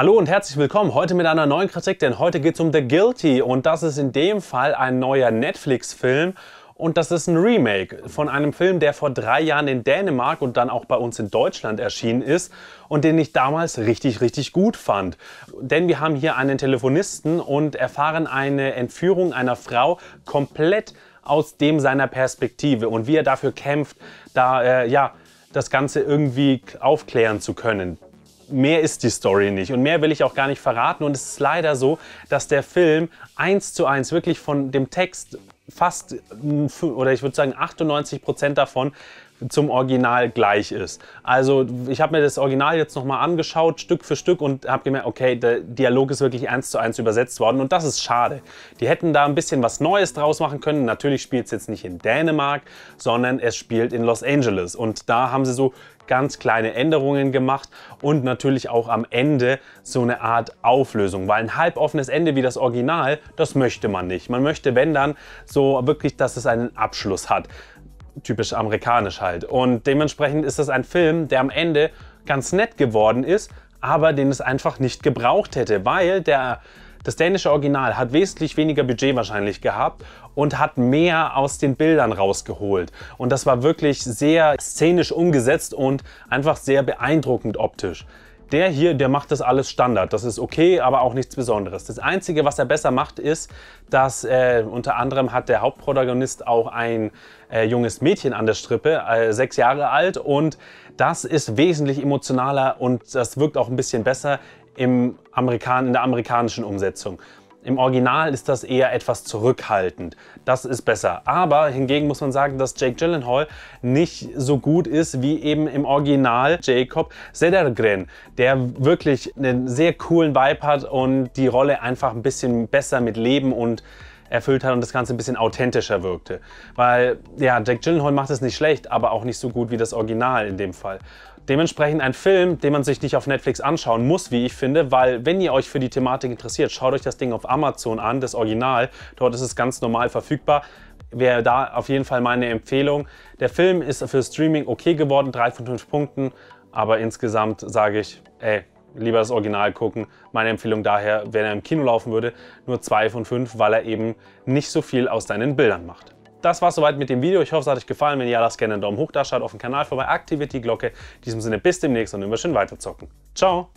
Hallo und herzlich willkommen heute mit einer neuen Kritik, denn heute geht es um The Guilty und das ist in dem Fall ein neuer Netflix-Film und das ist ein Remake von einem Film, der vor drei Jahren in Dänemark und dann auch bei uns in Deutschland erschienen ist und den ich damals richtig, richtig gut fand. Denn wir haben hier einen Telefonisten und erfahren eine Entführung einer Frau komplett aus dem seiner Perspektive und wie er dafür kämpft, da äh, ja das Ganze irgendwie aufklären zu können mehr ist die Story nicht und mehr will ich auch gar nicht verraten. Und es ist leider so, dass der Film eins zu eins wirklich von dem Text fast, oder ich würde sagen 98 Prozent davon zum Original gleich ist. Also ich habe mir das Original jetzt nochmal angeschaut, Stück für Stück und habe gemerkt, okay, der Dialog ist wirklich eins zu eins übersetzt worden und das ist schade. Die hätten da ein bisschen was Neues draus machen können. Natürlich spielt es jetzt nicht in Dänemark, sondern es spielt in Los Angeles und da haben sie so ganz kleine Änderungen gemacht und natürlich auch am Ende so eine Art Auflösung, weil ein halboffenes Ende wie das Original, das möchte man nicht. Man möchte, wenn dann, so wirklich, dass es einen Abschluss hat typisch amerikanisch halt. Und dementsprechend ist das ein Film, der am Ende ganz nett geworden ist, aber den es einfach nicht gebraucht hätte, weil der, das dänische Original hat wesentlich weniger Budget wahrscheinlich gehabt und hat mehr aus den Bildern rausgeholt. Und das war wirklich sehr szenisch umgesetzt und einfach sehr beeindruckend optisch. Der hier, der macht das alles Standard. Das ist okay, aber auch nichts Besonderes. Das Einzige, was er besser macht, ist, dass äh, unter anderem hat der Hauptprotagonist auch ein äh, junges Mädchen an der Strippe, äh, sechs Jahre alt. Und das ist wesentlich emotionaler und das wirkt auch ein bisschen besser im Amerikan in der amerikanischen Umsetzung. Im Original ist das eher etwas zurückhaltend. Das ist besser. Aber hingegen muss man sagen, dass Jake Gyllenhaal nicht so gut ist wie eben im Original Jacob Sedergren, der wirklich einen sehr coolen Vibe hat und die Rolle einfach ein bisschen besser mit Leben und erfüllt hat und das Ganze ein bisschen authentischer wirkte. Weil, ja, Jack Gyllenhaal macht es nicht schlecht, aber auch nicht so gut wie das Original in dem Fall. Dementsprechend ein Film, den man sich nicht auf Netflix anschauen muss, wie ich finde, weil wenn ihr euch für die Thematik interessiert, schaut euch das Ding auf Amazon an, das Original. Dort ist es ganz normal verfügbar. Wäre da auf jeden Fall meine Empfehlung. Der Film ist für Streaming okay geworden, 3 von 5 Punkten, aber insgesamt sage ich, ey, lieber das Original gucken. Meine Empfehlung daher, wenn er im Kino laufen würde, nur 2 von 5, weil er eben nicht so viel aus deinen Bildern macht. Das war's soweit mit dem Video. Ich hoffe, es hat euch gefallen. Wenn ja, lasst gerne einen Daumen hoch da, schaut auf den Kanal vorbei, aktiviert die Glocke. In diesem Sinne bis demnächst und immer schön weiterzocken. Ciao!